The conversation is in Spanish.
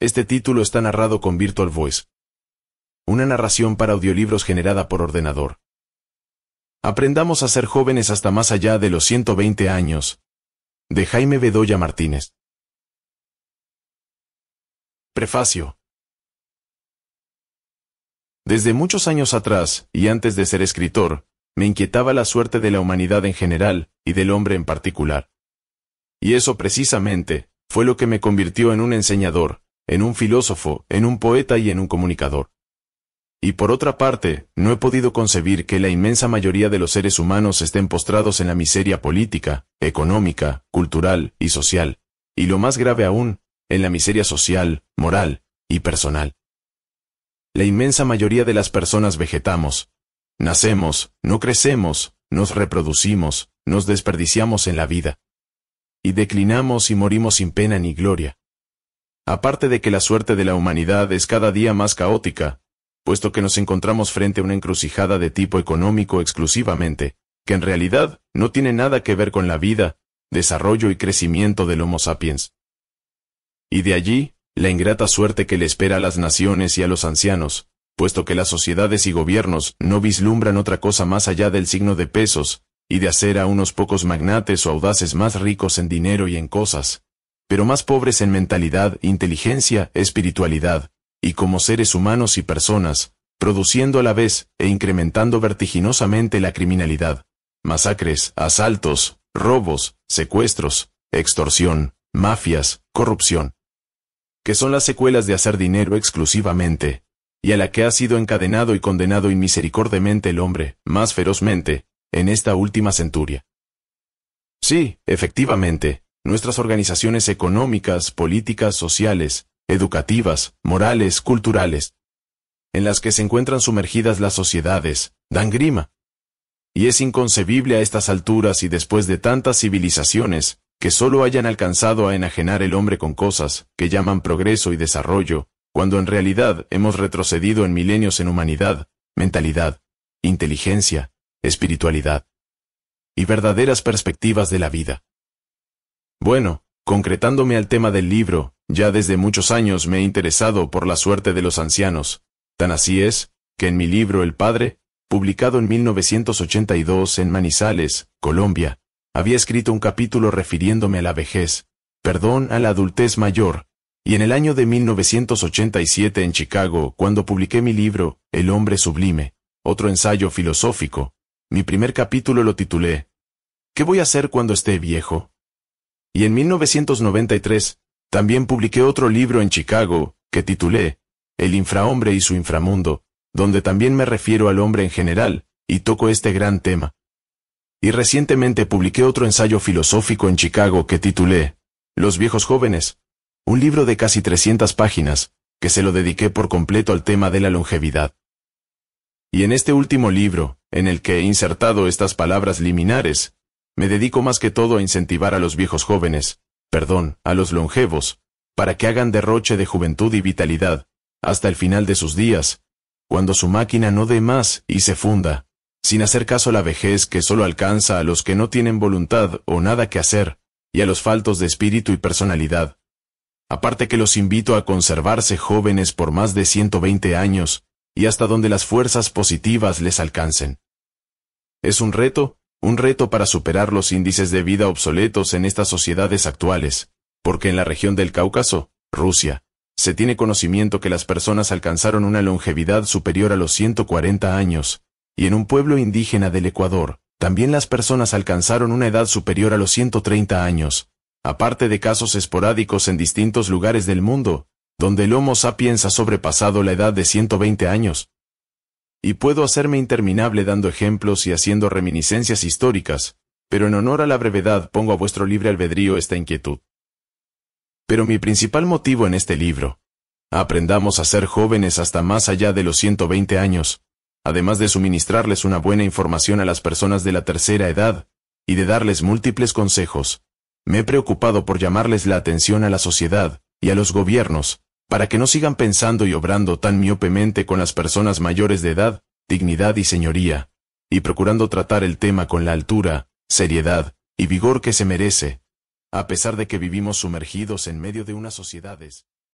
Este título está narrado con Virtual Voice. Una narración para audiolibros generada por ordenador. Aprendamos a ser jóvenes hasta más allá de los 120 años. De Jaime Bedoya Martínez. Prefacio. Desde muchos años atrás, y antes de ser escritor, me inquietaba la suerte de la humanidad en general, y del hombre en particular. Y eso precisamente, fue lo que me convirtió en un enseñador, en un filósofo, en un poeta y en un comunicador. Y por otra parte, no he podido concebir que la inmensa mayoría de los seres humanos estén postrados en la miseria política, económica, cultural y social, y lo más grave aún, en la miseria social, moral y personal. La inmensa mayoría de las personas vegetamos. Nacemos, no crecemos, nos reproducimos, nos desperdiciamos en la vida. Y declinamos y morimos sin pena ni gloria. Aparte de que la suerte de la humanidad es cada día más caótica, puesto que nos encontramos frente a una encrucijada de tipo económico exclusivamente, que en realidad no tiene nada que ver con la vida, desarrollo y crecimiento del Homo sapiens. Y de allí, la ingrata suerte que le espera a las naciones y a los ancianos, puesto que las sociedades y gobiernos no vislumbran otra cosa más allá del signo de pesos, y de hacer a unos pocos magnates o audaces más ricos en dinero y en cosas, pero más pobres en mentalidad, inteligencia, espiritualidad, y como seres humanos y personas, produciendo a la vez e incrementando vertiginosamente la criminalidad. Masacres, asaltos, robos, secuestros, extorsión, mafias, corrupción. Que son las secuelas de hacer dinero exclusivamente, y a la que ha sido encadenado y condenado inmisericordemente el hombre, más ferozmente, en esta última centuria. Sí, efectivamente, nuestras organizaciones económicas, políticas, sociales, educativas, morales, culturales, en las que se encuentran sumergidas las sociedades, dan grima. Y es inconcebible a estas alturas y después de tantas civilizaciones, que solo hayan alcanzado a enajenar el hombre con cosas que llaman progreso y desarrollo, cuando en realidad hemos retrocedido en milenios en humanidad, mentalidad, inteligencia, espiritualidad y verdaderas perspectivas de la vida. Bueno, concretándome al tema del libro, ya desde muchos años me he interesado por la suerte de los ancianos. Tan así es, que en mi libro El Padre, publicado en 1982 en Manizales, Colombia, había escrito un capítulo refiriéndome a la vejez, perdón a la adultez mayor, y en el año de 1987 en Chicago, cuando publiqué mi libro, El hombre sublime, otro ensayo filosófico, mi primer capítulo lo titulé, ¿Qué voy a hacer cuando esté viejo? y en 1993, también publiqué otro libro en Chicago, que titulé El infrahombre y su inframundo, donde también me refiero al hombre en general, y toco este gran tema. Y recientemente publiqué otro ensayo filosófico en Chicago que titulé Los viejos jóvenes, un libro de casi 300 páginas, que se lo dediqué por completo al tema de la longevidad. Y en este último libro, en el que he insertado estas palabras liminares, me dedico más que todo a incentivar a los viejos jóvenes, perdón, a los longevos, para que hagan derroche de juventud y vitalidad, hasta el final de sus días, cuando su máquina no dé más y se funda, sin hacer caso a la vejez que solo alcanza a los que no tienen voluntad o nada que hacer, y a los faltos de espíritu y personalidad. Aparte que los invito a conservarse jóvenes por más de 120 años, y hasta donde las fuerzas positivas les alcancen. Es un reto, un reto para superar los índices de vida obsoletos en estas sociedades actuales, porque en la región del Cáucaso, Rusia, se tiene conocimiento que las personas alcanzaron una longevidad superior a los 140 años, y en un pueblo indígena del Ecuador, también las personas alcanzaron una edad superior a los 130 años, aparte de casos esporádicos en distintos lugares del mundo, donde el Homo sapiens ha sobrepasado la edad de 120 años, y puedo hacerme interminable dando ejemplos y haciendo reminiscencias históricas, pero en honor a la brevedad pongo a vuestro libre albedrío esta inquietud. Pero mi principal motivo en este libro, aprendamos a ser jóvenes hasta más allá de los 120 años, además de suministrarles una buena información a las personas de la tercera edad, y de darles múltiples consejos, me he preocupado por llamarles la atención a la sociedad, y a los gobiernos, para que no sigan pensando y obrando tan miopemente con las personas mayores de edad, dignidad y señoría, y procurando tratar el tema con la altura, seriedad y vigor que se merece, a pesar de que vivimos sumergidos en medio de unas sociedades.